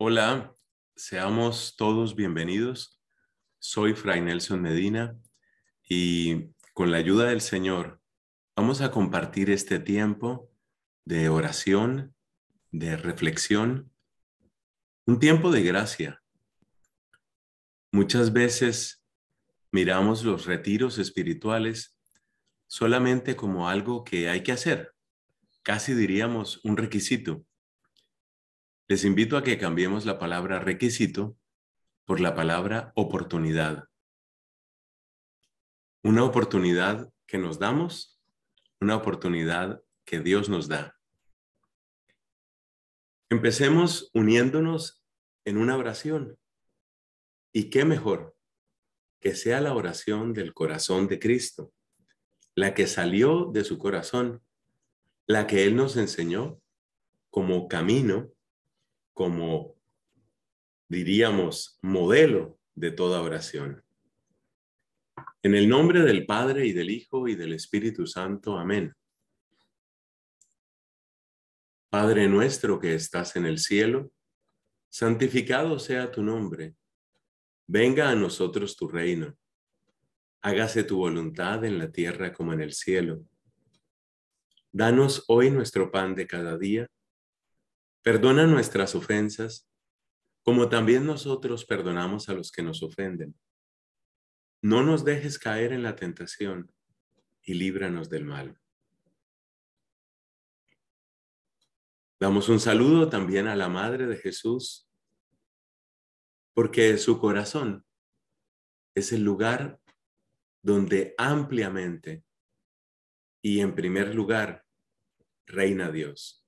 Hola, seamos todos bienvenidos. Soy Fray Nelson Medina y con la ayuda del Señor vamos a compartir este tiempo de oración, de reflexión, un tiempo de gracia. Muchas veces miramos los retiros espirituales solamente como algo que hay que hacer, casi diríamos un requisito les invito a que cambiemos la palabra requisito por la palabra oportunidad. Una oportunidad que nos damos, una oportunidad que Dios nos da. Empecemos uniéndonos en una oración. ¿Y qué mejor? Que sea la oración del corazón de Cristo, la que salió de su corazón, la que Él nos enseñó como camino como, diríamos, modelo de toda oración. En el nombre del Padre y del Hijo y del Espíritu Santo. Amén. Padre nuestro que estás en el cielo, santificado sea tu nombre. Venga a nosotros tu reino. Hágase tu voluntad en la tierra como en el cielo. Danos hoy nuestro pan de cada día Perdona nuestras ofensas, como también nosotros perdonamos a los que nos ofenden. No nos dejes caer en la tentación y líbranos del mal. Damos un saludo también a la Madre de Jesús, porque su corazón es el lugar donde ampliamente y en primer lugar reina Dios.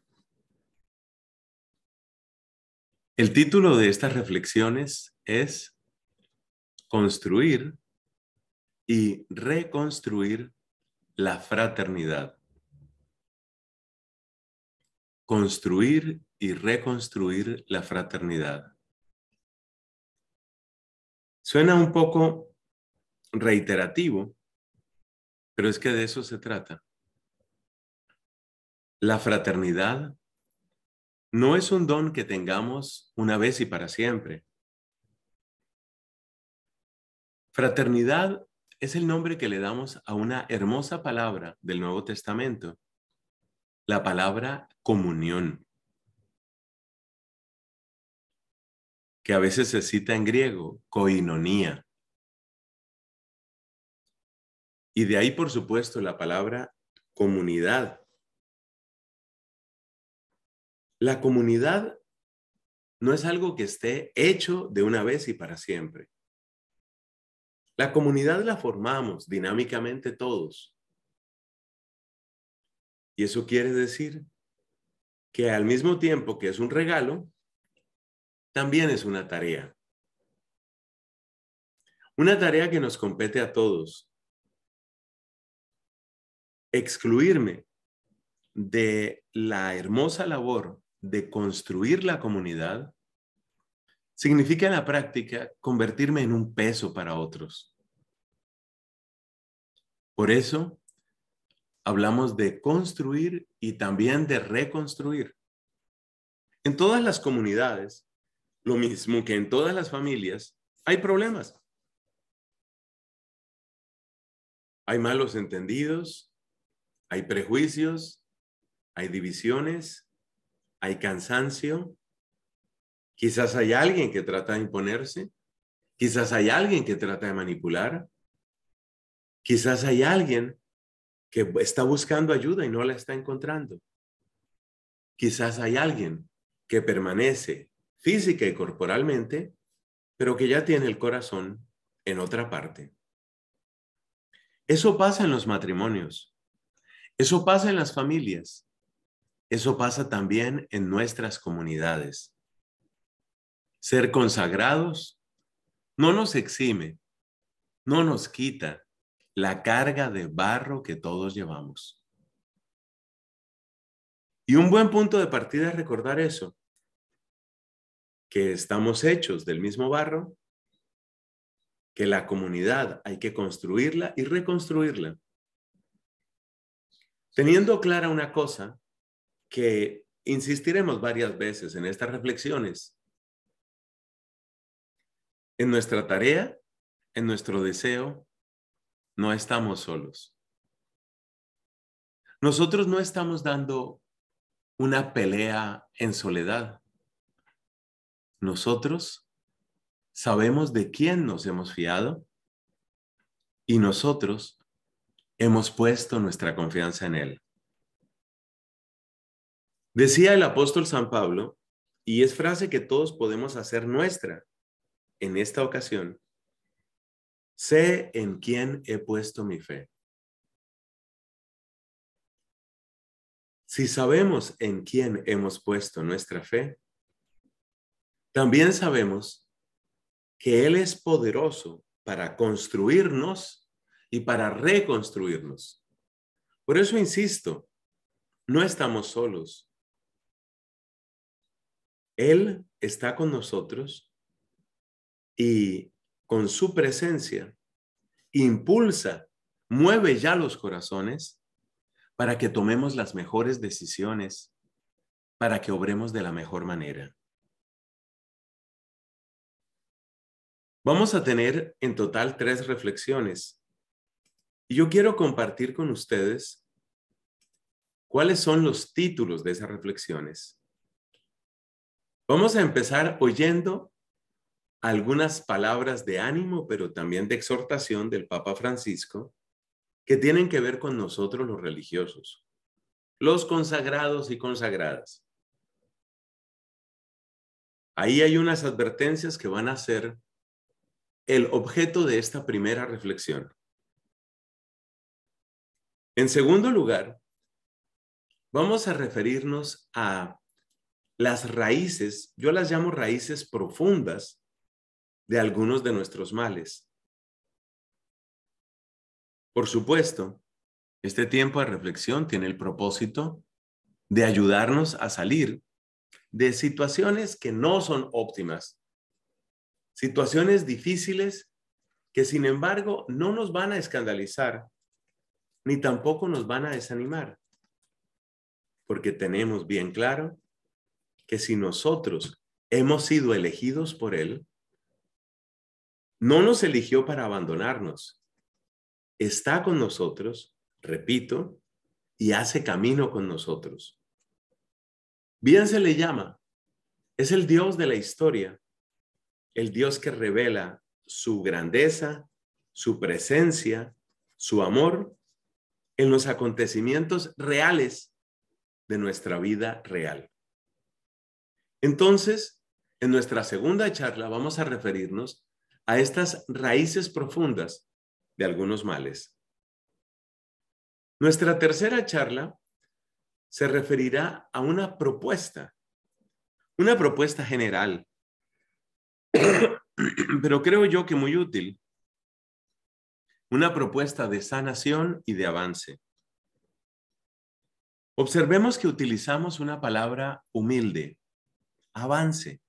El título de estas reflexiones es Construir y reconstruir la fraternidad. Construir y reconstruir la fraternidad. Suena un poco reiterativo, pero es que de eso se trata. La fraternidad no es un don que tengamos una vez y para siempre. Fraternidad es el nombre que le damos a una hermosa palabra del Nuevo Testamento, la palabra comunión, que a veces se cita en griego, coinonía. Y de ahí, por supuesto, la palabra comunidad, la comunidad no es algo que esté hecho de una vez y para siempre. La comunidad la formamos dinámicamente todos. Y eso quiere decir que al mismo tiempo que es un regalo, también es una tarea. Una tarea que nos compete a todos. Excluirme de la hermosa labor de construir la comunidad significa en la práctica convertirme en un peso para otros. Por eso hablamos de construir y también de reconstruir. En todas las comunidades, lo mismo que en todas las familias, hay problemas. Hay malos entendidos, hay prejuicios, hay divisiones, hay cansancio, quizás hay alguien que trata de imponerse, quizás hay alguien que trata de manipular, quizás hay alguien que está buscando ayuda y no la está encontrando. Quizás hay alguien que permanece física y corporalmente, pero que ya tiene el corazón en otra parte. Eso pasa en los matrimonios. Eso pasa en las familias. Eso pasa también en nuestras comunidades. Ser consagrados no nos exime, no nos quita la carga de barro que todos llevamos. Y un buen punto de partida es recordar eso, que estamos hechos del mismo barro, que la comunidad hay que construirla y reconstruirla. Teniendo clara una cosa, que insistiremos varias veces en estas reflexiones, en nuestra tarea, en nuestro deseo, no estamos solos. Nosotros no estamos dando una pelea en soledad. Nosotros sabemos de quién nos hemos fiado y nosotros hemos puesto nuestra confianza en Él. Decía el apóstol San Pablo, y es frase que todos podemos hacer nuestra en esta ocasión, sé en quién he puesto mi fe. Si sabemos en quién hemos puesto nuestra fe, también sabemos que Él es poderoso para construirnos y para reconstruirnos. Por eso insisto, no estamos solos. Él está con nosotros y con su presencia impulsa, mueve ya los corazones para que tomemos las mejores decisiones, para que obremos de la mejor manera. Vamos a tener en total tres reflexiones. Y yo quiero compartir con ustedes cuáles son los títulos de esas reflexiones. Vamos a empezar oyendo algunas palabras de ánimo, pero también de exhortación del Papa Francisco, que tienen que ver con nosotros los religiosos, los consagrados y consagradas. Ahí hay unas advertencias que van a ser el objeto de esta primera reflexión. En segundo lugar, vamos a referirnos a las raíces, yo las llamo raíces profundas de algunos de nuestros males. Por supuesto, este tiempo de reflexión tiene el propósito de ayudarnos a salir de situaciones que no son óptimas, situaciones difíciles que sin embargo no nos van a escandalizar ni tampoco nos van a desanimar, porque tenemos bien claro que si nosotros hemos sido elegidos por Él, no nos eligió para abandonarnos. Está con nosotros, repito, y hace camino con nosotros. Bien se le llama. Es el Dios de la historia, el Dios que revela su grandeza, su presencia, su amor en los acontecimientos reales de nuestra vida real. Entonces, en nuestra segunda charla vamos a referirnos a estas raíces profundas de algunos males. Nuestra tercera charla se referirá a una propuesta, una propuesta general, pero creo yo que muy útil, una propuesta de sanación y de avance. Observemos que utilizamos una palabra humilde avance.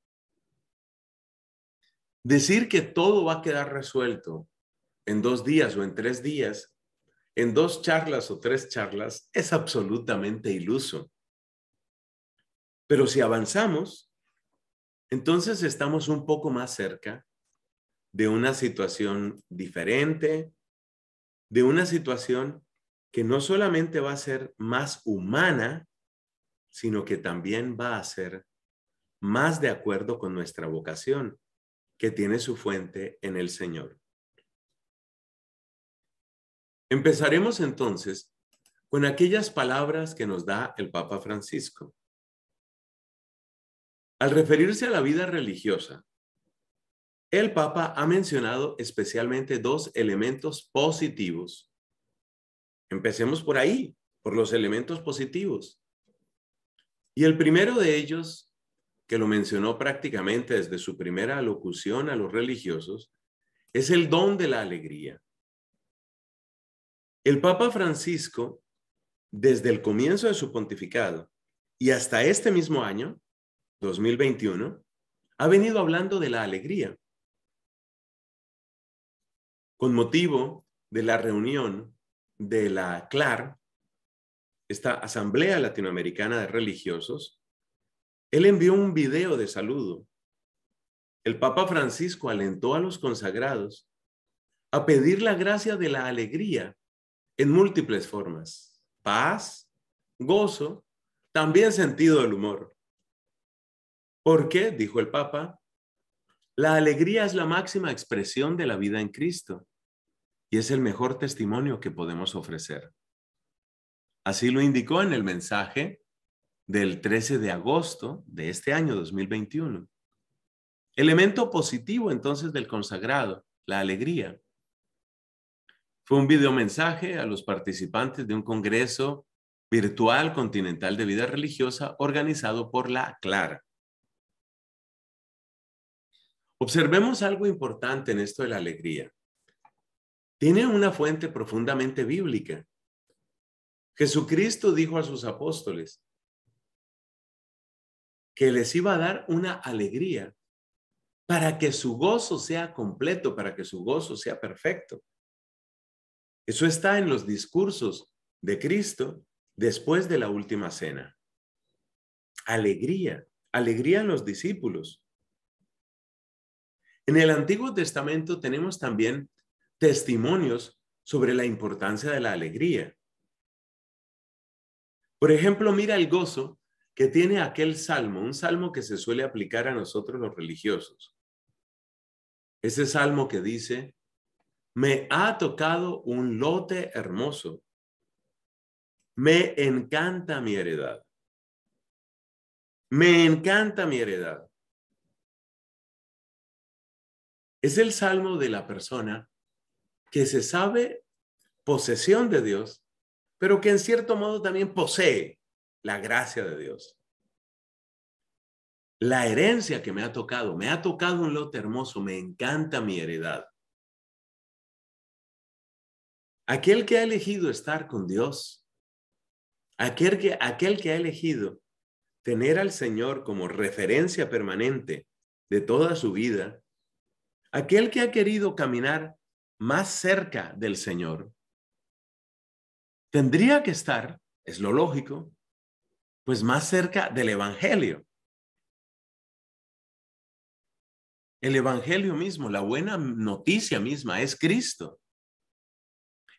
Decir que todo va a quedar resuelto en dos días o en tres días, en dos charlas o tres charlas, es absolutamente iluso. Pero si avanzamos, entonces estamos un poco más cerca de una situación diferente, de una situación que no solamente va a ser más humana, sino que también va a ser más de acuerdo con nuestra vocación, que tiene su fuente en el Señor. Empezaremos entonces con aquellas palabras que nos da el Papa Francisco. Al referirse a la vida religiosa, el Papa ha mencionado especialmente dos elementos positivos. Empecemos por ahí, por los elementos positivos. Y el primero de ellos que lo mencionó prácticamente desde su primera alocución a los religiosos, es el don de la alegría. El Papa Francisco, desde el comienzo de su pontificado y hasta este mismo año, 2021, ha venido hablando de la alegría. Con motivo de la reunión de la CLAR, esta Asamblea Latinoamericana de Religiosos, él envió un video de saludo. El Papa Francisco alentó a los consagrados a pedir la gracia de la alegría en múltiples formas. Paz, gozo, también sentido del humor. Porque, dijo el Papa, la alegría es la máxima expresión de la vida en Cristo y es el mejor testimonio que podemos ofrecer. Así lo indicó en el mensaje del 13 de agosto de este año 2021. Elemento positivo entonces del consagrado, la alegría. Fue un mensaje a los participantes de un congreso virtual continental de vida religiosa organizado por la Clara. Observemos algo importante en esto de la alegría. Tiene una fuente profundamente bíblica. Jesucristo dijo a sus apóstoles, que les iba a dar una alegría para que su gozo sea completo, para que su gozo sea perfecto. Eso está en los discursos de Cristo después de la última cena. Alegría, alegría en los discípulos. En el Antiguo Testamento tenemos también testimonios sobre la importancia de la alegría. Por ejemplo, mira el gozo que tiene aquel salmo, un salmo que se suele aplicar a nosotros los religiosos. Ese salmo que dice, me ha tocado un lote hermoso, me encanta mi heredad, me encanta mi heredad. Es el salmo de la persona que se sabe posesión de Dios, pero que en cierto modo también posee la gracia de Dios. La herencia que me ha tocado, me ha tocado un lote hermoso, me encanta mi heredad. Aquel que ha elegido estar con Dios, aquel que, aquel que ha elegido tener al Señor como referencia permanente de toda su vida, aquel que ha querido caminar más cerca del Señor, tendría que estar, es lo lógico, pues más cerca del Evangelio. El Evangelio mismo, la buena noticia misma es Cristo.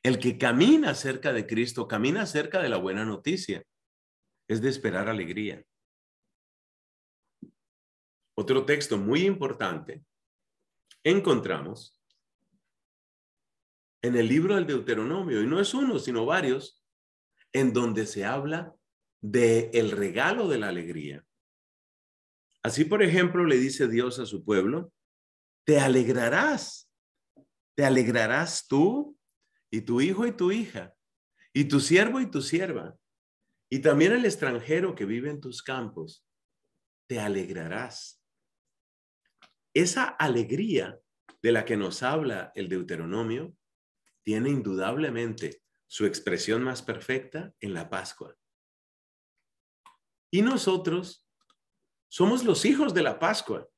El que camina cerca de Cristo, camina cerca de la buena noticia. Es de esperar alegría. Otro texto muy importante encontramos en el libro del Deuteronomio, y no es uno, sino varios, en donde se habla de el regalo de la alegría. Así, por ejemplo, le dice Dios a su pueblo, te alegrarás, te alegrarás tú y tu hijo y tu hija, y tu siervo y tu sierva, y también el extranjero que vive en tus campos, te alegrarás. Esa alegría de la que nos habla el Deuteronomio tiene indudablemente su expresión más perfecta en la Pascua. Y nosotros somos los hijos de la Pascua.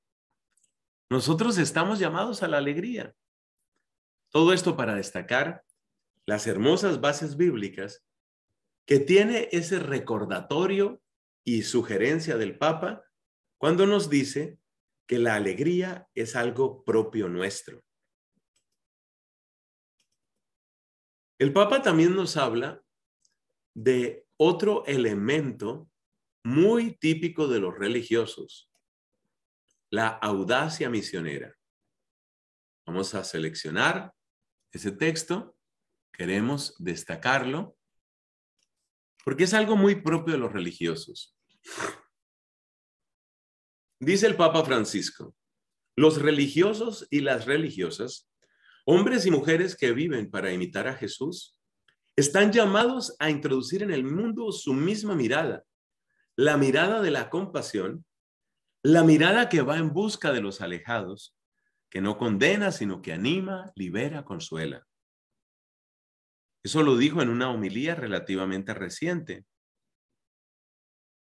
Nosotros estamos llamados a la alegría. Todo esto para destacar las hermosas bases bíblicas que tiene ese recordatorio y sugerencia del Papa cuando nos dice que la alegría es algo propio nuestro. El Papa también nos habla de otro elemento muy típico de los religiosos, la audacia misionera. Vamos a seleccionar ese texto, queremos destacarlo, porque es algo muy propio de los religiosos. Dice el Papa Francisco, los religiosos y las religiosas, hombres y mujeres que viven para imitar a Jesús, están llamados a introducir en el mundo su misma mirada la mirada de la compasión, la mirada que va en busca de los alejados, que no condena, sino que anima, libera, consuela. Eso lo dijo en una homilía relativamente reciente,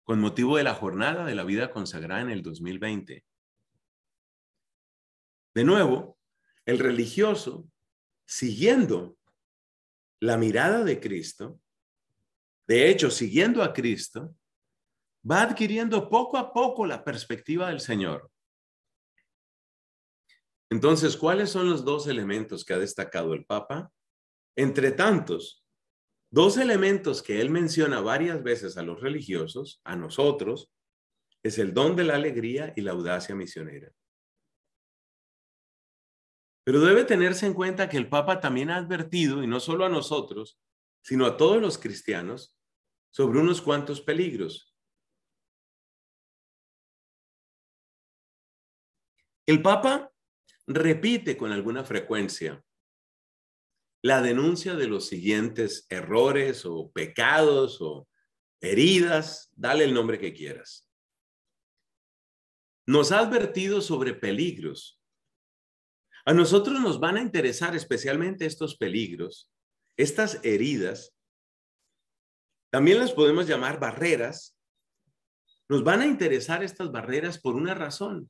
con motivo de la jornada de la vida consagrada en el 2020. De nuevo, el religioso, siguiendo la mirada de Cristo, de hecho, siguiendo a Cristo, va adquiriendo poco a poco la perspectiva del Señor. Entonces, ¿cuáles son los dos elementos que ha destacado el Papa? Entre tantos, dos elementos que él menciona varias veces a los religiosos, a nosotros, es el don de la alegría y la audacia misionera. Pero debe tenerse en cuenta que el Papa también ha advertido, y no solo a nosotros, sino a todos los cristianos, sobre unos cuantos peligros El Papa repite con alguna frecuencia la denuncia de los siguientes errores o pecados o heridas, dale el nombre que quieras. Nos ha advertido sobre peligros. A nosotros nos van a interesar especialmente estos peligros, estas heridas. También las podemos llamar barreras. Nos van a interesar estas barreras por una razón.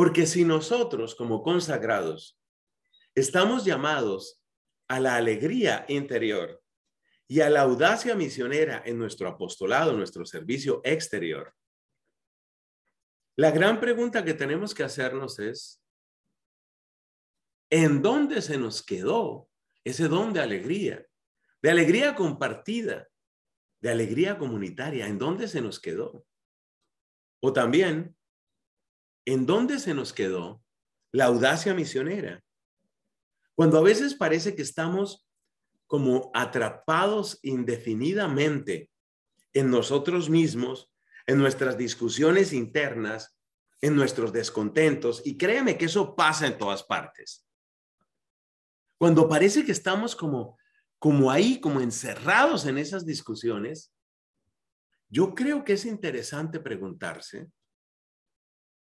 Porque si nosotros como consagrados estamos llamados a la alegría interior y a la audacia misionera en nuestro apostolado, nuestro servicio exterior, la gran pregunta que tenemos que hacernos es, ¿en dónde se nos quedó ese don de alegría? De alegría compartida, de alegría comunitaria, ¿en dónde se nos quedó? O también, ¿En dónde se nos quedó la audacia misionera? Cuando a veces parece que estamos como atrapados indefinidamente en nosotros mismos, en nuestras discusiones internas, en nuestros descontentos, y créeme que eso pasa en todas partes. Cuando parece que estamos como como ahí, como encerrados en esas discusiones, yo creo que es interesante preguntarse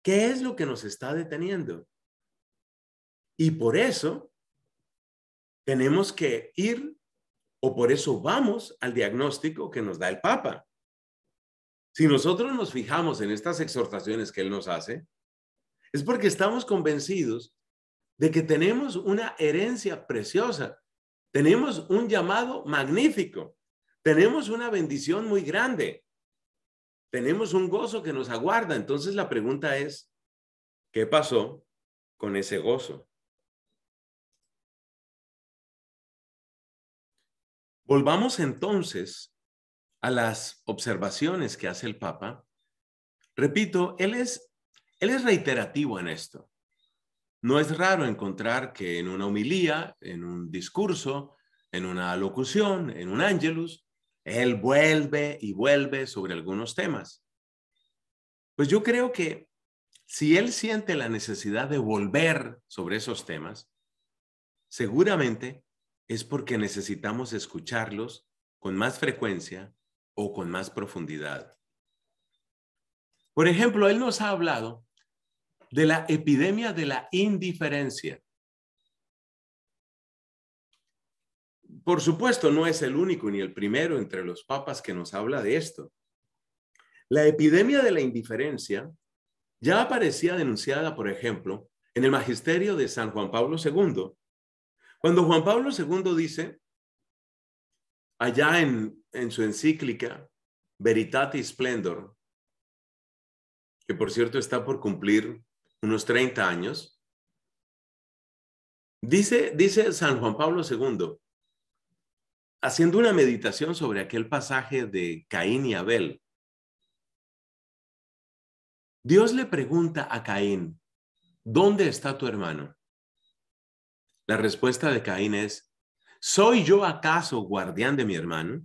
¿Qué es lo que nos está deteniendo? Y por eso tenemos que ir o por eso vamos al diagnóstico que nos da el Papa. Si nosotros nos fijamos en estas exhortaciones que él nos hace, es porque estamos convencidos de que tenemos una herencia preciosa, tenemos un llamado magnífico, tenemos una bendición muy grande, tenemos un gozo que nos aguarda. Entonces la pregunta es, ¿qué pasó con ese gozo? Volvamos entonces a las observaciones que hace el Papa. Repito, él es, reiterativo en esto. No es raro encontrar que en una homilía, en un discurso, en una locución, en un ángelus, él vuelve y vuelve sobre algunos temas. Pues yo creo que si él siente la necesidad de volver sobre esos temas, seguramente es porque necesitamos escucharlos con más frecuencia o con más profundidad. Por ejemplo, él nos ha hablado de la epidemia de la indiferencia. por supuesto, no es el único ni el primero entre los papas que nos habla de esto. La epidemia de la indiferencia ya aparecía denunciada, por ejemplo, en el magisterio de San Juan Pablo II, cuando Juan Pablo II dice, allá en, su encíclica Veritatis Splendor, que por cierto está por cumplir unos 30 años, dice, dice San Juan Pablo II, haciendo una meditación sobre aquel pasaje de Caín y Abel, Dios le pregunta a Caín, ¿dónde está tu hermano? La respuesta de Caín es, ¿soy yo acaso guardián de mi hermano?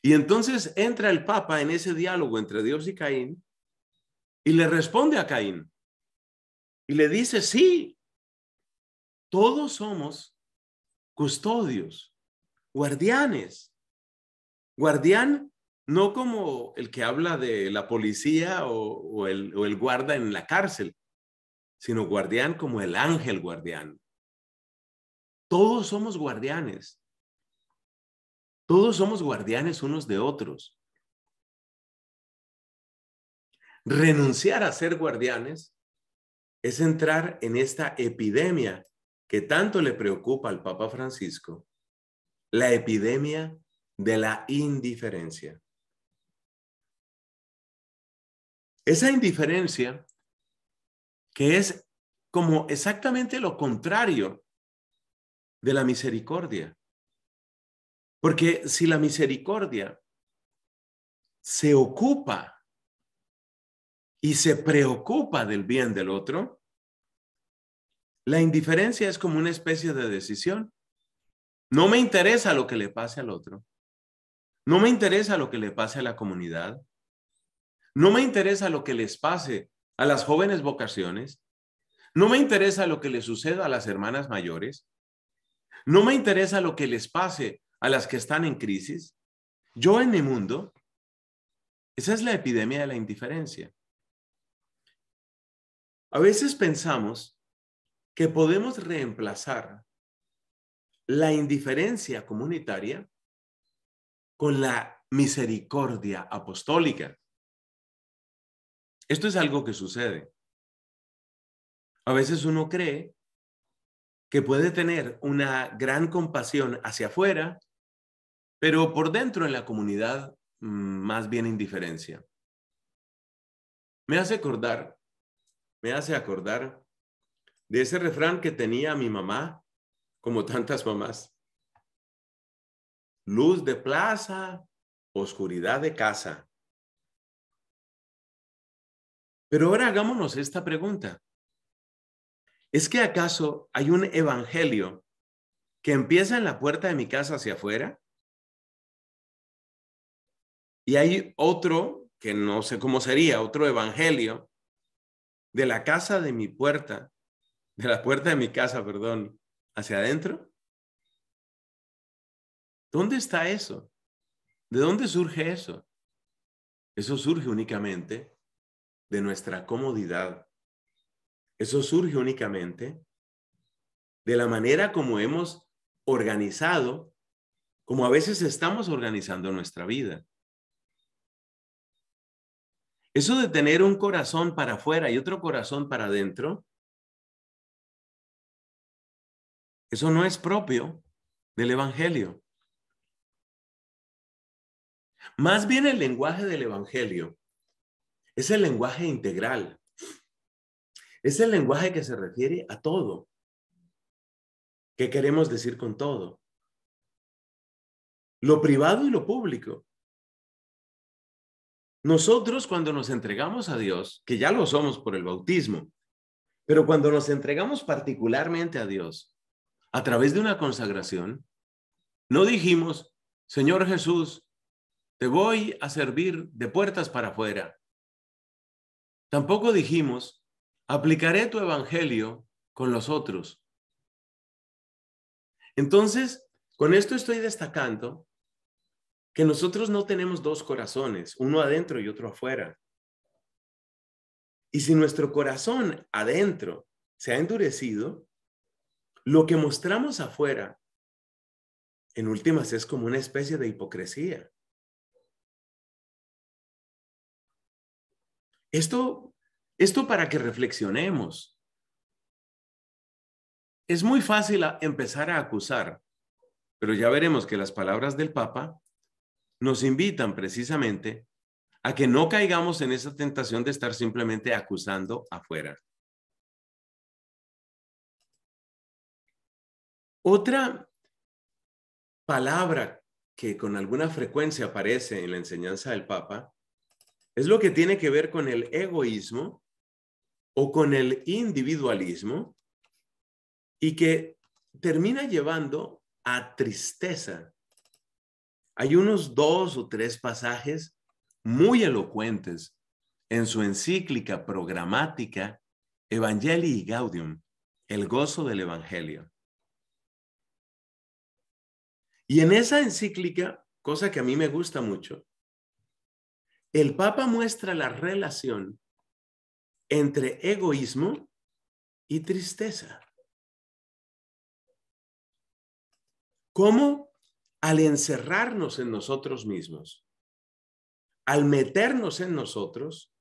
Y entonces entra el Papa en ese diálogo entre Dios y Caín y le responde a Caín y le dice, sí, todos somos custodios, guardianes. Guardián no como el que habla de la policía o, el, el guarda en la cárcel, sino guardián como el ángel guardián. Todos somos guardianes. Todos somos guardianes unos de otros. Renunciar a ser guardianes es entrar en esta epidemia que tanto le preocupa al Papa Francisco, la epidemia de la indiferencia. Esa indiferencia que es como exactamente lo contrario de la misericordia. Porque si la misericordia se ocupa y se preocupa del bien del otro, la indiferencia es como una especie de decisión. No me interesa lo que le pase al otro. No me interesa lo que le pase a la comunidad. No me interesa lo que les pase a las jóvenes vocaciones. No me interesa lo que le suceda a las hermanas mayores. No me interesa lo que les pase a las que están en crisis. Yo en mi mundo, esa es la epidemia de la indiferencia. A veces pensamos que podemos reemplazar la indiferencia comunitaria con la misericordia apostólica. Esto es algo que sucede. A veces uno cree que puede tener una gran compasión hacia afuera, pero por dentro en la comunidad mm, más bien indiferencia. Me hace acordar, me hace acordar de ese refrán que tenía mi mamá, como tantas mamás. Luz de plaza, oscuridad de casa. Pero ahora hagámonos esta pregunta. ¿Es que acaso hay un evangelio que empieza en la puerta de mi casa hacia afuera? Y hay otro, que no sé cómo sería, otro evangelio de la casa de mi puerta de la puerta de mi casa, perdón, hacia adentro? ¿Dónde está eso? ¿De dónde surge eso? Eso surge únicamente de nuestra comodidad. Eso surge únicamente de la manera como hemos organizado, como a veces estamos organizando nuestra vida. Eso de tener un corazón para afuera y otro corazón para adentro Eso no es propio del Evangelio. Más bien el lenguaje del Evangelio es el lenguaje integral. Es el lenguaje que se refiere a todo. ¿Qué queremos decir con todo? Lo privado y lo público. Nosotros cuando nos entregamos a Dios, que ya lo somos por el bautismo, pero cuando nos entregamos particularmente a Dios, a través de una consagración, no dijimos, Señor Jesús, te voy a servir de puertas para afuera. Tampoco dijimos, aplicaré tu evangelio con los otros. Entonces, con esto estoy destacando que nosotros no tenemos dos corazones, uno adentro y otro afuera. Y si nuestro corazón adentro se ha endurecido, lo que mostramos afuera, en últimas, es como una especie de hipocresía. Esto, para que reflexionemos. Es muy fácil empezar a acusar, pero ya veremos que las palabras del Papa nos invitan precisamente a que no caigamos en esa tentación de estar simplemente acusando afuera. Otra palabra que con alguna frecuencia aparece en la enseñanza del Papa es lo que tiene que ver con el egoísmo o con el individualismo y que termina llevando a tristeza. Hay unos dos o tres pasajes muy elocuentes en su encíclica programática Evangelii Gaudium, el gozo del Evangelio. Y en esa encíclica, cosa que a mí me gusta mucho, el Papa muestra la relación entre egoísmo y tristeza. ¿Cómo al encerrarnos en nosotros mismos, al meternos en nosotros,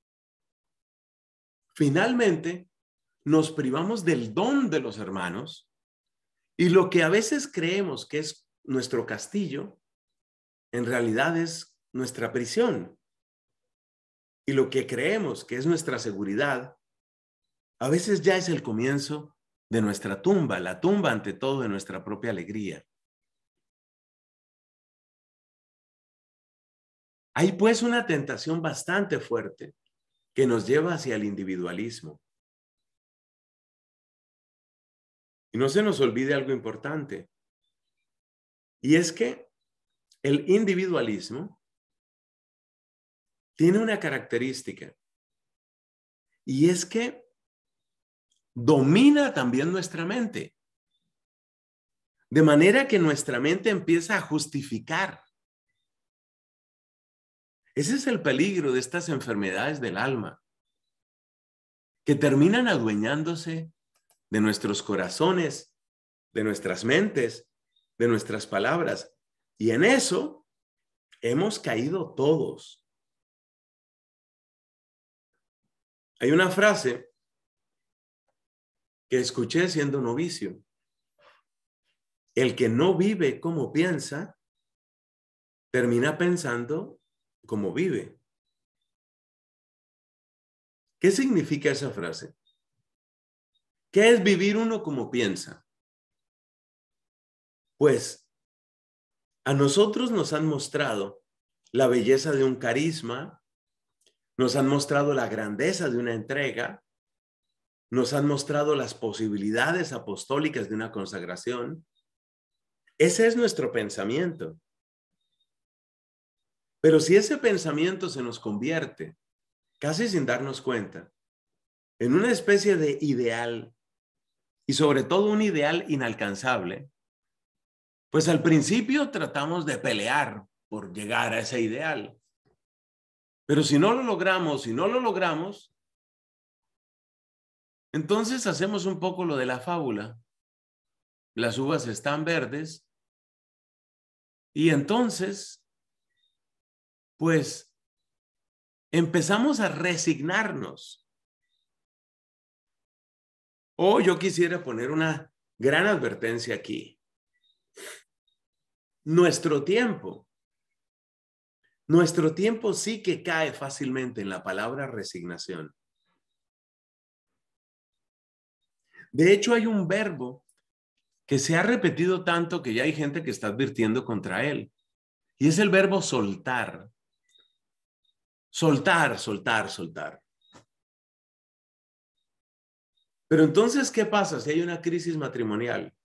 finalmente nos privamos del don de los hermanos y lo que a veces creemos que es nuestro castillo, en realidad es nuestra prisión. Y lo que creemos que es nuestra seguridad, a veces ya es el comienzo de nuestra tumba, la tumba ante todo de nuestra propia alegría. Hay pues una tentación bastante fuerte que nos lleva hacia el individualismo. Y no se nos olvide algo importante. Y es que el individualismo tiene una característica y es que domina también nuestra mente. De manera que nuestra mente empieza a justificar. Ese es el peligro de estas enfermedades del alma, que terminan adueñándose de nuestros corazones, de nuestras mentes, de nuestras palabras. Y en eso hemos caído todos. Hay una frase que escuché siendo novicio. El que no vive como piensa, termina pensando como vive. ¿Qué significa esa frase? ¿Qué es vivir uno como piensa? Pues a nosotros nos han mostrado la belleza de un carisma, nos han mostrado la grandeza de una entrega, nos han mostrado las posibilidades apostólicas de una consagración. Ese es nuestro pensamiento. Pero si ese pensamiento se nos convierte, casi sin darnos cuenta, en una especie de ideal, y sobre todo un ideal inalcanzable, pues al principio tratamos de pelear por llegar a ese ideal. Pero si no lo logramos, si no lo logramos, entonces hacemos un poco lo de la fábula. Las uvas están verdes y entonces, pues, empezamos a resignarnos. oh, yo quisiera poner una gran advertencia aquí nuestro tiempo. Nuestro tiempo sí que cae fácilmente en la palabra resignación. De hecho, hay un verbo que se ha repetido tanto que ya hay gente que está advirtiendo contra él. Y es el verbo soltar. Soltar, soltar, soltar. Pero entonces, ¿qué pasa si hay una crisis matrimonial?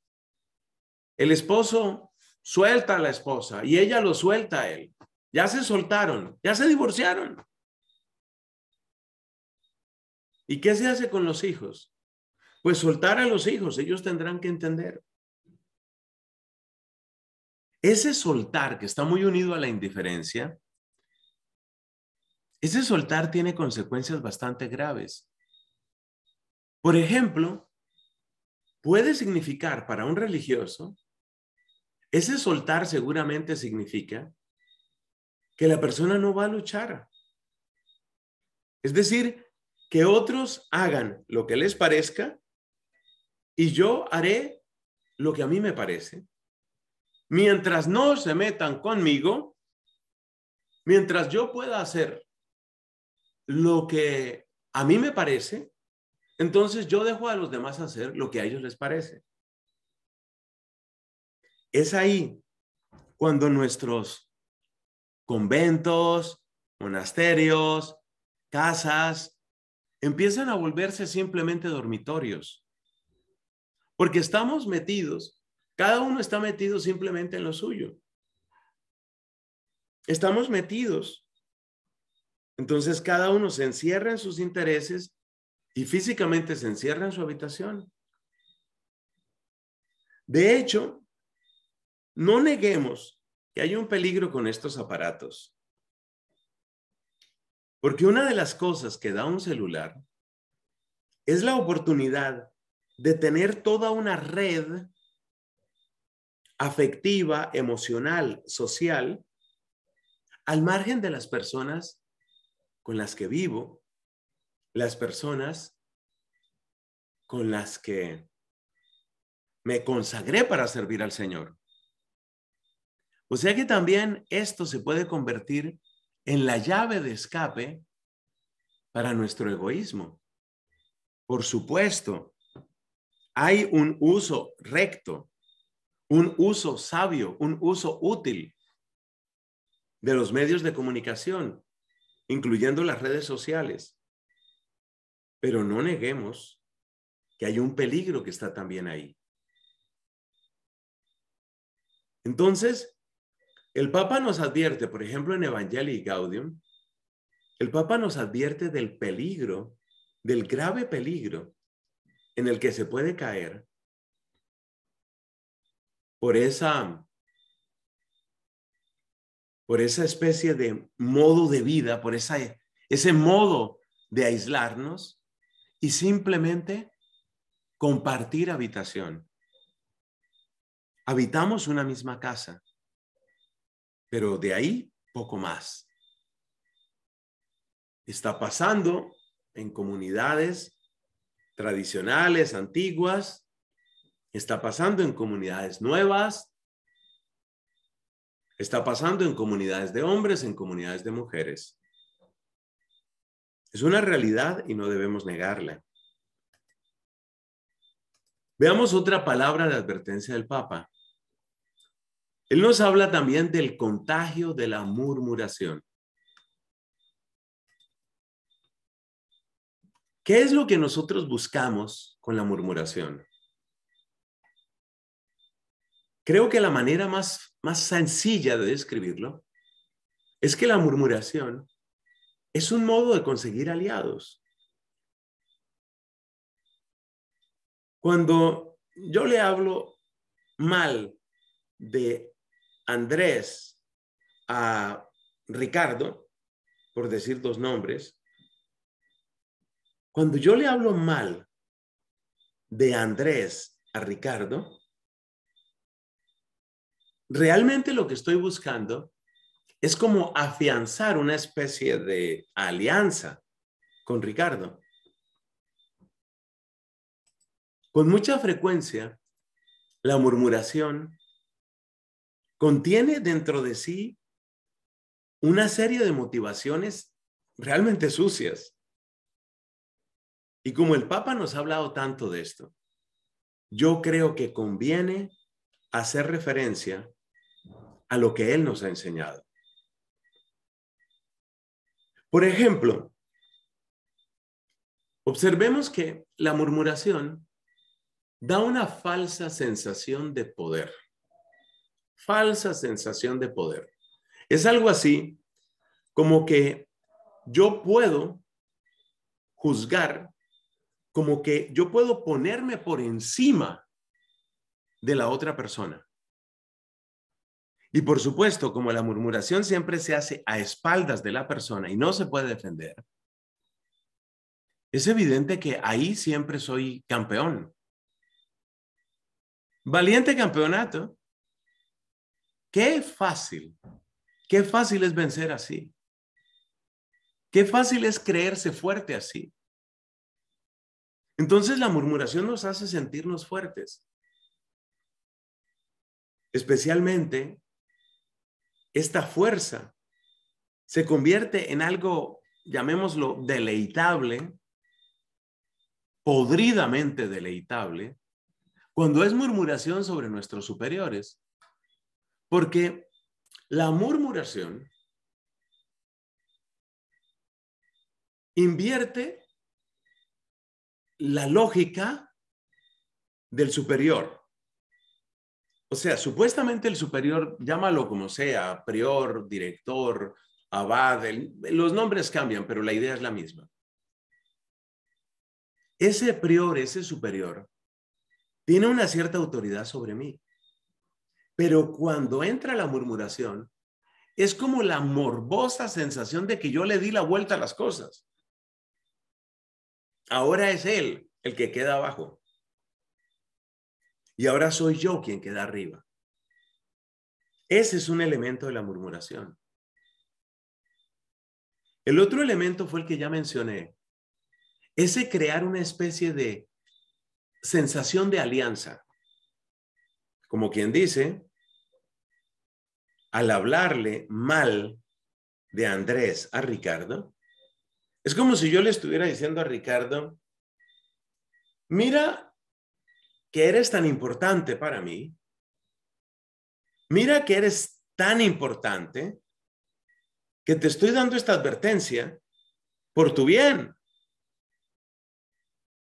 El esposo suelta a la esposa y ella lo suelta a él. Ya se soltaron, ya se divorciaron. ¿Y qué se hace con los hijos? Pues soltar a los hijos, ellos tendrán que entender. Ese soltar que está muy unido a la indiferencia, ese soltar tiene consecuencias bastante graves. Por ejemplo, puede significar para un religioso ese soltar seguramente significa que la persona no va a luchar. Es decir, que otros hagan lo que les parezca y yo haré lo que a mí me parece. Mientras no se metan conmigo, mientras yo pueda hacer lo que a mí me parece, entonces yo dejo a los demás hacer lo que a ellos les parece. Es ahí cuando nuestros conventos, monasterios, casas, empiezan a volverse simplemente dormitorios. Porque estamos metidos, cada uno está metido simplemente en lo suyo. Estamos metidos. Entonces cada uno se encierra en sus intereses y físicamente se encierra en su habitación. De hecho, no neguemos que hay un peligro con estos aparatos. Porque una de las cosas que da un celular es la oportunidad de tener toda una red afectiva, emocional, social, al margen de las personas con las que vivo, las personas con las que me consagré para servir al Señor. O sea que también esto se puede convertir en la llave de escape para nuestro egoísmo. Por supuesto, hay un uso recto, un uso sabio, un uso útil de los medios de comunicación, incluyendo las redes sociales. Pero no neguemos que hay un peligro que está también ahí. Entonces, el Papa nos advierte, por ejemplo, en Evangelii Gaudium, el Papa nos advierte del peligro, del grave peligro en el que se puede caer por esa por esa especie de modo de vida, por esa, ese modo de aislarnos y simplemente compartir habitación. Habitamos una misma casa, pero de ahí poco más. Está pasando en comunidades tradicionales, antiguas, está pasando en comunidades nuevas, está pasando en comunidades de hombres, en comunidades de mujeres. Es una realidad y no debemos negarla. Veamos otra palabra de advertencia del Papa. Él nos habla también del contagio de la murmuración. ¿Qué es lo que nosotros buscamos con la murmuración? Creo que la manera más, más sencilla de describirlo es que la murmuración es un modo de conseguir aliados. Cuando yo le hablo mal de Andrés a Ricardo, por decir dos nombres, cuando yo le hablo mal de Andrés a Ricardo, realmente lo que estoy buscando es como afianzar una especie de alianza con Ricardo. Con mucha frecuencia, la murmuración contiene dentro de sí una serie de motivaciones realmente sucias. Y como el Papa nos ha hablado tanto de esto, yo creo que conviene hacer referencia a lo que él nos ha enseñado. Por ejemplo, observemos que la murmuración da una falsa sensación de poder falsa sensación de poder. Es algo así como que yo puedo juzgar, como que yo puedo ponerme por encima de la otra persona. Y por supuesto, como la murmuración siempre se hace a espaldas de la persona y no se puede defender, es evidente que ahí siempre soy campeón. Valiente campeonato, Qué fácil, qué fácil es vencer así. Qué fácil es creerse fuerte así. Entonces la murmuración nos hace sentirnos fuertes. Especialmente esta fuerza se convierte en algo, llamémoslo, deleitable, podridamente deleitable, cuando es murmuración sobre nuestros superiores. Porque la murmuración invierte la lógica del superior. O sea, supuestamente el superior, llámalo como sea, prior, director, abad, los nombres cambian, pero la idea es la misma. Ese prior, ese superior, tiene una cierta autoridad sobre mí. Pero cuando entra la murmuración, es como la morbosa sensación de que yo le di la vuelta a las cosas. Ahora es él el que queda abajo. Y ahora soy yo quien queda arriba. Ese es un elemento de la murmuración. El otro elemento fue el que ya mencioné. Ese crear una especie de sensación de alianza. Como quien dice, al hablarle mal de Andrés a Ricardo, es como si yo le estuviera diciendo a Ricardo, mira que eres tan importante para mí, mira que eres tan importante que te estoy dando esta advertencia por tu bien.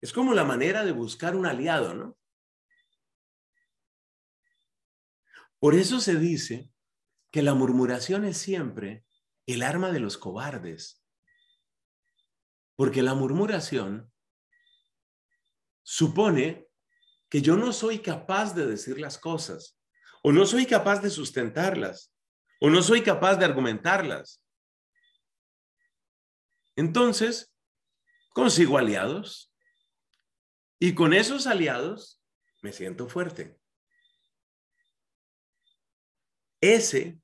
Es como la manera de buscar un aliado, ¿no? Por eso se dice que la murmuración es siempre el arma de los cobardes, porque la murmuración supone que yo no soy capaz de decir las cosas, o no soy capaz de sustentarlas, o no soy capaz de argumentarlas. Entonces, consigo aliados, y con esos aliados me siento fuerte. Ese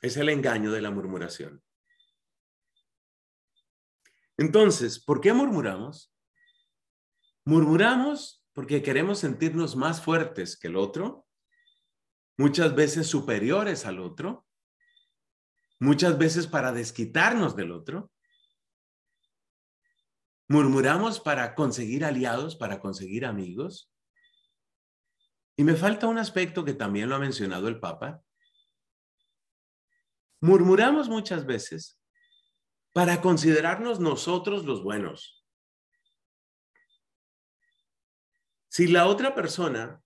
es el engaño de la murmuración. Entonces, ¿por qué murmuramos? Murmuramos porque queremos sentirnos más fuertes que el otro, muchas veces superiores al otro, muchas veces para desquitarnos del otro. Murmuramos para conseguir aliados, para conseguir amigos. Y me falta un aspecto que también lo ha mencionado el Papa, Murmuramos muchas veces para considerarnos nosotros los buenos. Si la otra persona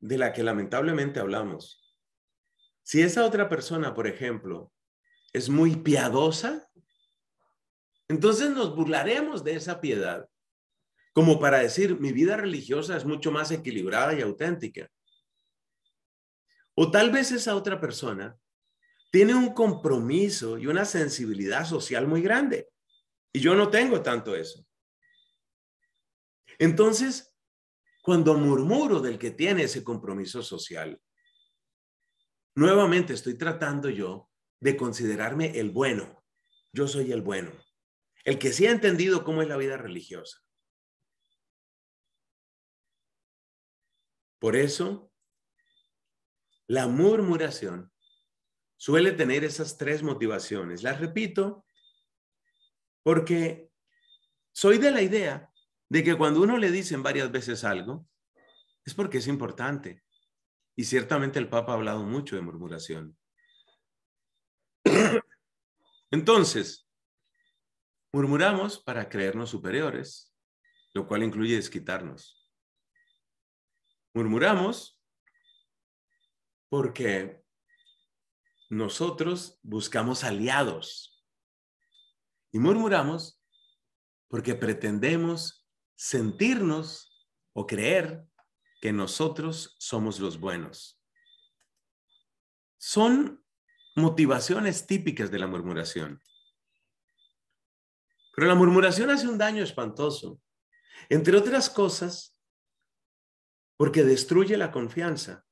de la que lamentablemente hablamos, si esa otra persona, por ejemplo, es muy piadosa, entonces nos burlaremos de esa piedad, como para decir, mi vida religiosa es mucho más equilibrada y auténtica. O tal vez esa otra persona tiene un compromiso y una sensibilidad social muy grande. Y yo no tengo tanto eso. Entonces, cuando murmuro del que tiene ese compromiso social, nuevamente estoy tratando yo de considerarme el bueno. Yo soy el bueno. El que sí ha entendido cómo es la vida religiosa. Por eso, la murmuración suele tener esas tres motivaciones. Las repito porque soy de la idea de que cuando uno le dicen varias veces algo, es porque es importante. Y ciertamente el Papa ha hablado mucho de murmuración. Entonces, murmuramos para creernos superiores, lo cual incluye desquitarnos. Murmuramos porque nosotros buscamos aliados y murmuramos porque pretendemos sentirnos o creer que nosotros somos los buenos. Son motivaciones típicas de la murmuración. Pero la murmuración hace un daño espantoso, entre otras cosas, porque destruye la confianza.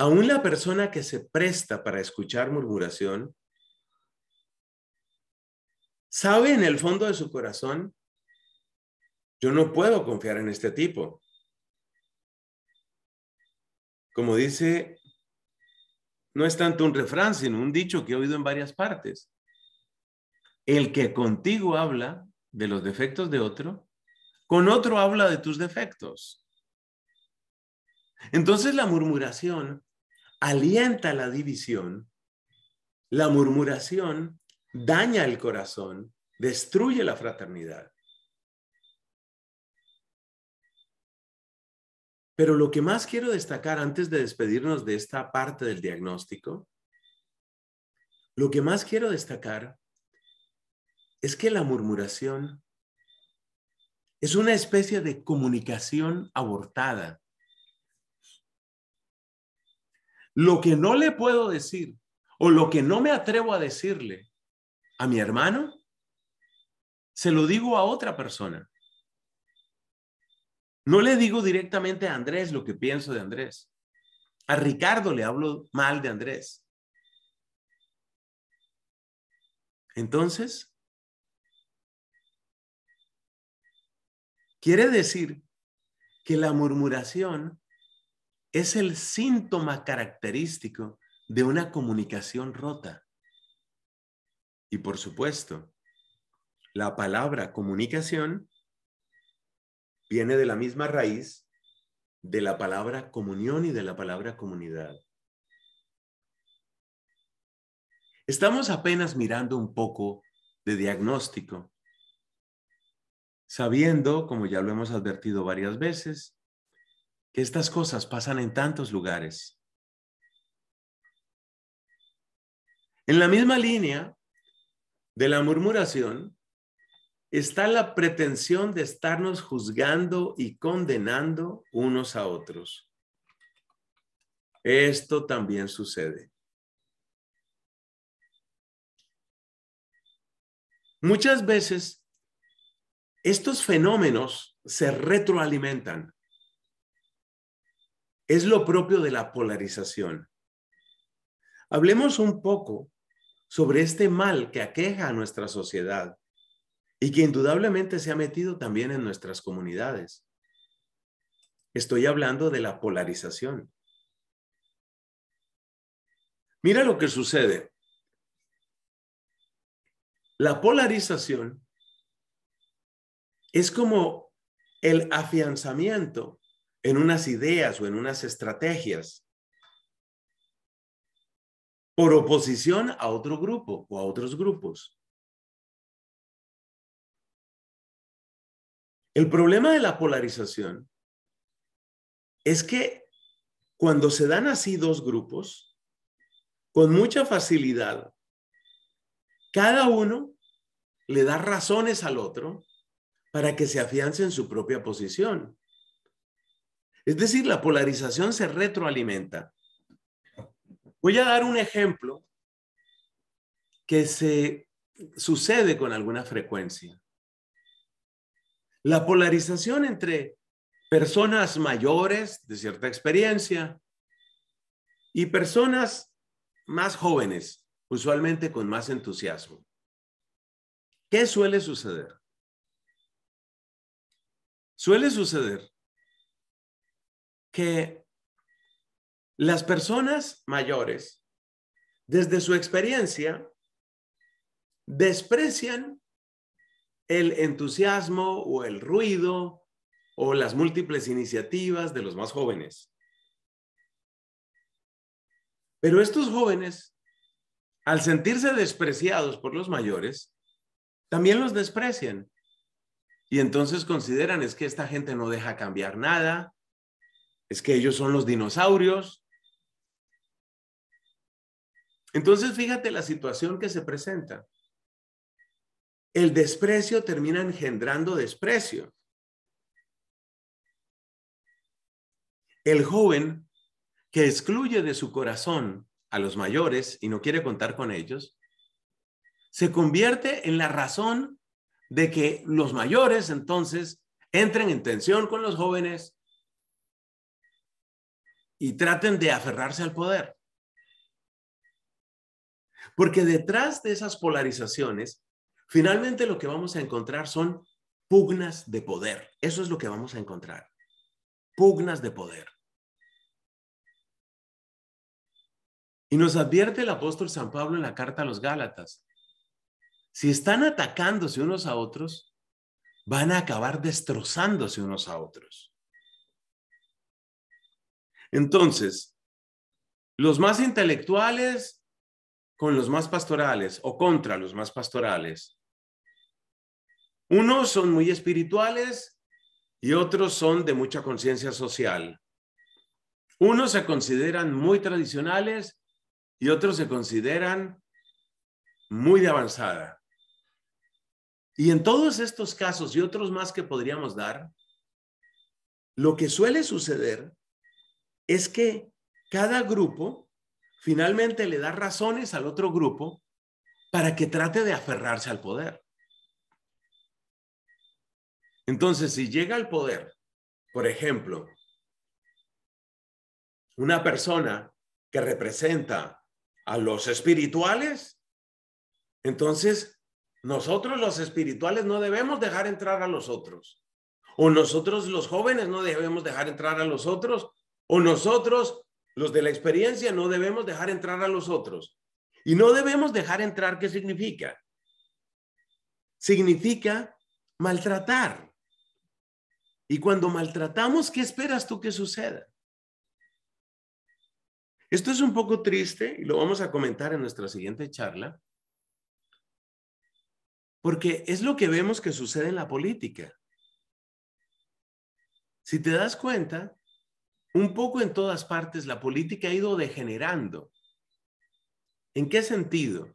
aún la persona que se presta para escuchar murmuración, sabe en el fondo de su corazón, yo no puedo confiar en este tipo. Como dice, no es tanto un refrán, sino un dicho que he oído en varias partes. El que contigo habla de los defectos de otro, con otro habla de tus defectos. Entonces la murmuración alienta la división, la murmuración daña el corazón, destruye la fraternidad. Pero lo que más quiero destacar antes de despedirnos de esta parte del diagnóstico, lo que más quiero destacar es que la murmuración es una especie de comunicación abortada lo que no le puedo decir o lo que no me atrevo a decirle a mi hermano, se lo digo a otra persona. No le digo directamente a Andrés lo que pienso de Andrés. A Ricardo le hablo mal de Andrés. Entonces, quiere decir que la murmuración es el síntoma característico de una comunicación rota. Y por supuesto, la palabra comunicación viene de la misma raíz de la palabra comunión y de la palabra comunidad. Estamos apenas mirando un poco de diagnóstico, sabiendo, como ya lo hemos advertido varias veces, que estas cosas pasan en tantos lugares. En la misma línea de la murmuración está la pretensión de estarnos juzgando y condenando unos a otros. Esto también sucede. Muchas veces estos fenómenos se retroalimentan es lo propio de la polarización. Hablemos un poco sobre este mal que aqueja a nuestra sociedad y que indudablemente se ha metido también en nuestras comunidades. Estoy hablando de la polarización. Mira lo que sucede. La polarización es como el afianzamiento en unas ideas o en unas estrategias por oposición a otro grupo o a otros grupos. El problema de la polarización es que cuando se dan así dos grupos, con mucha facilidad, cada uno le da razones al otro para que se afiance en su propia posición. Es decir, la polarización se retroalimenta. Voy a dar un ejemplo que se sucede con alguna frecuencia. La polarización entre personas mayores de cierta experiencia y personas más jóvenes, usualmente con más entusiasmo. ¿Qué suele suceder? Suele suceder que las personas mayores, desde su experiencia, desprecian el entusiasmo o el ruido o las múltiples iniciativas de los más jóvenes. Pero estos jóvenes, al sentirse despreciados por los mayores, también los desprecian. Y entonces consideran es que esta gente no deja cambiar nada, es que ellos son los dinosaurios. Entonces, fíjate la situación que se presenta. El desprecio termina engendrando desprecio. El joven que excluye de su corazón a los mayores y no quiere contar con ellos, se convierte en la razón de que los mayores entonces entren en tensión con los jóvenes y traten de aferrarse al poder. Porque detrás de esas polarizaciones, finalmente lo que vamos a encontrar son pugnas de poder. Eso es lo que vamos a encontrar. Pugnas de poder. Y nos advierte el apóstol San Pablo en la carta a los Gálatas. Si están atacándose unos a otros, van a acabar destrozándose unos a otros. Entonces, los más intelectuales con los más pastorales o contra los más pastorales. Unos son muy espirituales y otros son de mucha conciencia social. Unos se consideran muy tradicionales y otros se consideran muy de avanzada. Y en todos estos casos y otros más que podríamos dar, lo que suele suceder es que cada grupo finalmente le da razones al otro grupo para que trate de aferrarse al poder. Entonces, si llega al poder, por ejemplo, una persona que representa a los espirituales, entonces nosotros los espirituales no debemos dejar entrar a los otros. O nosotros los jóvenes no debemos dejar entrar a los otros o nosotros, los de la experiencia, no debemos dejar entrar a los otros. Y no debemos dejar entrar, ¿qué significa? Significa maltratar. Y cuando maltratamos, ¿qué esperas tú que suceda? Esto es un poco triste y lo vamos a comentar en nuestra siguiente charla, porque es lo que vemos que sucede en la política. Si te das cuenta, un poco en todas partes la política ha ido degenerando. ¿En qué sentido?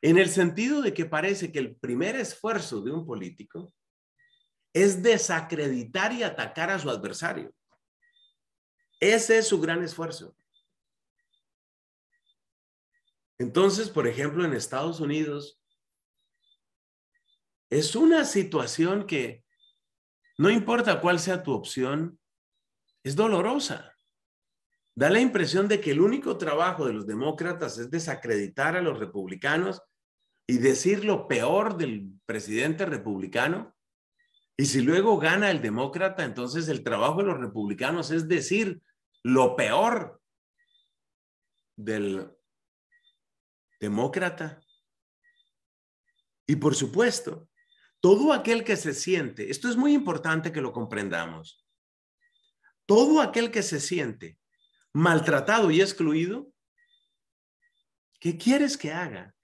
En el sentido de que parece que el primer esfuerzo de un político es desacreditar y atacar a su adversario. Ese es su gran esfuerzo. Entonces, por ejemplo, en Estados Unidos, es una situación que no importa cuál sea tu opción, es dolorosa. Da la impresión de que el único trabajo de los demócratas es desacreditar a los republicanos y decir lo peor del presidente republicano. Y si luego gana el demócrata, entonces el trabajo de los republicanos es decir lo peor del demócrata. Y por supuesto, todo aquel que se siente, esto es muy importante que lo comprendamos, todo aquel que se siente maltratado y excluido, ¿qué quieres que haga?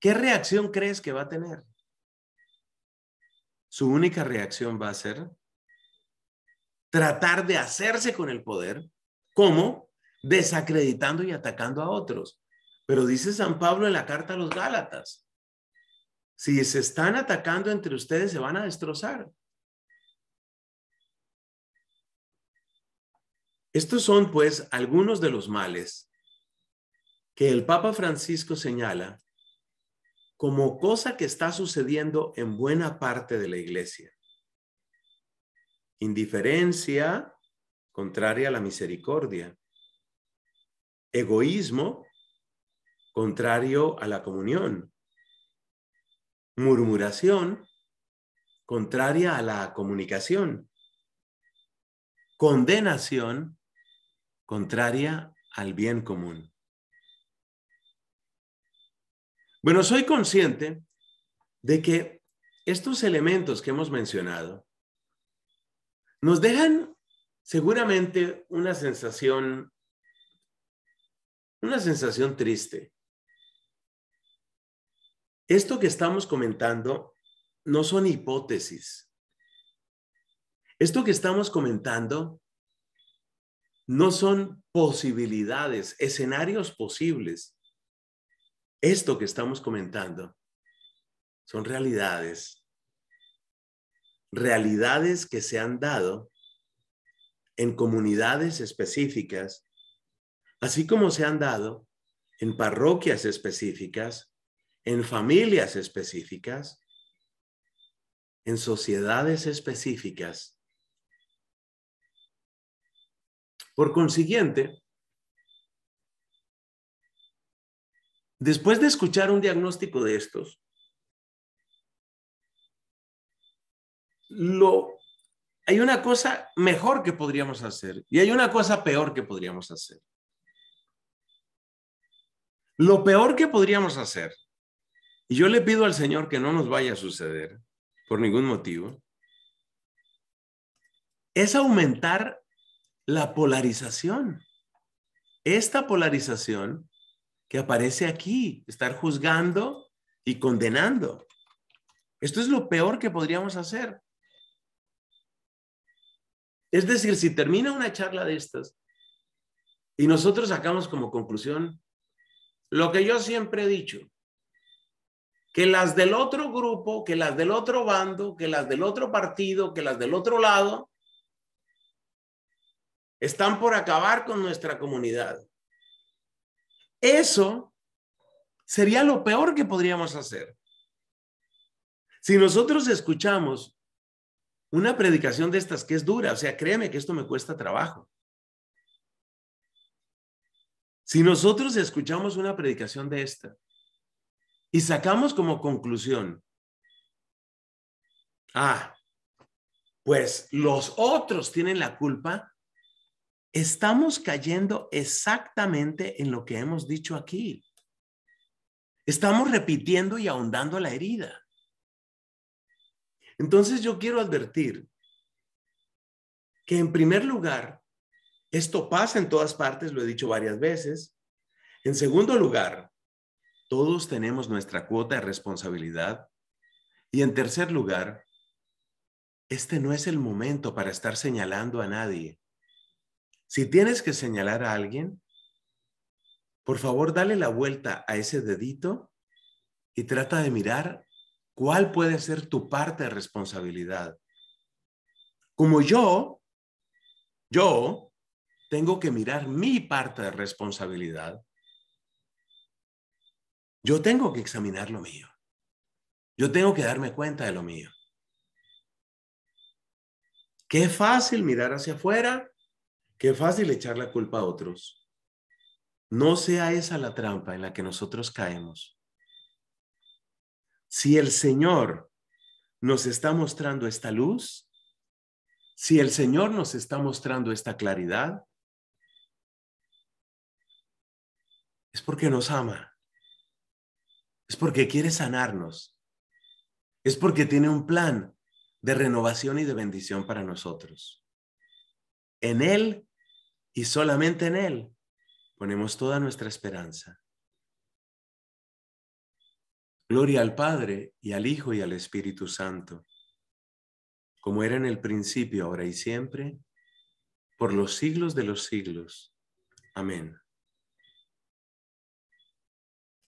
¿Qué reacción crees que va a tener? Su única reacción va a ser tratar de hacerse con el poder, como Desacreditando y atacando a otros. Pero dice San Pablo en la carta a los Gálatas, si se están atacando entre ustedes se van a destrozar. Estos son, pues, algunos de los males que el Papa Francisco señala como cosa que está sucediendo en buena parte de la iglesia. Indiferencia contraria a la misericordia. Egoísmo contrario a la comunión. Murmuración contraria a la comunicación. Condenación contraria al bien común. Bueno, soy consciente de que estos elementos que hemos mencionado nos dejan seguramente una sensación, una sensación triste. Esto que estamos comentando no son hipótesis. Esto que estamos comentando no son posibilidades, escenarios posibles. Esto que estamos comentando son realidades, realidades que se han dado en comunidades específicas, así como se han dado en parroquias específicas, en familias específicas, en sociedades específicas Por consiguiente, después de escuchar un diagnóstico de estos, hay una cosa mejor que podríamos hacer y hay una cosa peor que podríamos hacer. Lo peor que podríamos hacer, y yo le pido al Señor que no nos vaya a suceder por ningún motivo, es aumentar la polarización. Esta polarización que aparece aquí, estar juzgando y condenando. Esto es lo peor que podríamos hacer. Es decir, si termina una charla de estas y nosotros sacamos como conclusión lo que yo siempre he dicho, que las del otro grupo, que las del otro bando, que las del otro partido, que las del otro lado, están por acabar con nuestra comunidad. Eso sería lo peor que podríamos hacer. Si nosotros escuchamos una predicación de estas que es dura, o sea, créeme que esto me cuesta trabajo. Si nosotros escuchamos una predicación de esta y sacamos como conclusión, ah, pues los otros tienen la culpa estamos cayendo exactamente en lo que hemos dicho aquí. Estamos repitiendo y ahondando la herida. Entonces yo quiero advertir que en primer lugar, esto pasa en todas partes, lo he dicho varias veces. En segundo lugar, todos tenemos nuestra cuota de responsabilidad. Y en tercer lugar, este no es el momento para estar señalando a nadie si tienes que señalar a alguien, por favor dale la vuelta a ese dedito y trata de mirar cuál puede ser tu parte de responsabilidad. Como yo, yo tengo que mirar mi parte de responsabilidad, yo tengo que examinar lo mío. Yo tengo que darme cuenta de lo mío. Qué fácil mirar hacia afuera Qué fácil echar la culpa a otros. No sea esa la trampa en la que nosotros caemos. Si el Señor nos está mostrando esta luz, si el Señor nos está mostrando esta claridad, es porque nos ama, es porque quiere sanarnos, es porque tiene un plan de renovación y de bendición para nosotros. En Él y solamente en Él ponemos toda nuestra esperanza. Gloria al Padre y al Hijo y al Espíritu Santo, como era en el principio, ahora y siempre, por los siglos de los siglos. Amén.